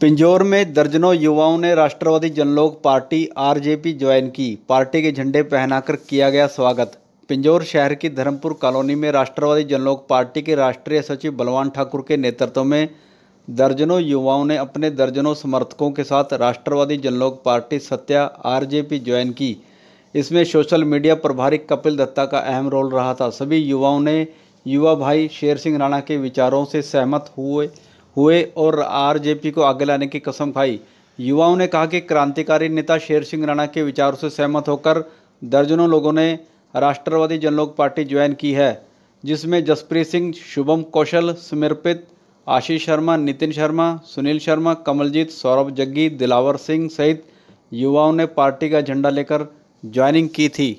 पिंजौर में दर्जनों युवाओं ने Rashtrawadi Janlok party R J P join की पार्टी के झंडे पहनाकर किया गया स्वागत पिंजौर शहर की धर्मपुर कॉलोनी में राष्ट्रवादी जनलोक पार्टी के राष्ट्रीय सचिव बलवान ठाकुर के नेतृत्व में दर्जनों युवाओं ने अपने दर्जनों समर्थकों के साथ राष्ट्रवादी जनलोक पार्टी सत्या आर ज्वाइन की इसमें सोशल मीडिया प्रभारी कपिल दत्ता का अहम रोल रहा था सभी युवाओं ने युवा भाई शेर सिंह राणा के विचारों से सहमत हुए हुए और आरजेपी को आगे लाने की कसम खाई युवाओं ने कहा कि क्रांतिकारी नेता शेर सिंह राणा के विचारों से सहमत होकर दर्जनों लोगों ने राष्ट्रवादी जनलोक पार्टी ज्वाइन की है जिसमें जसप्रीत सिंह शुभम कौशल समर्पित आशीष शर्मा नितिन शर्मा सुनील शर्मा कमलजीत सौरभ जग्गी दिलावर सिंह सहित युवाओं ने पार्टी का झंडा लेकर ज्वाइनिंग की थी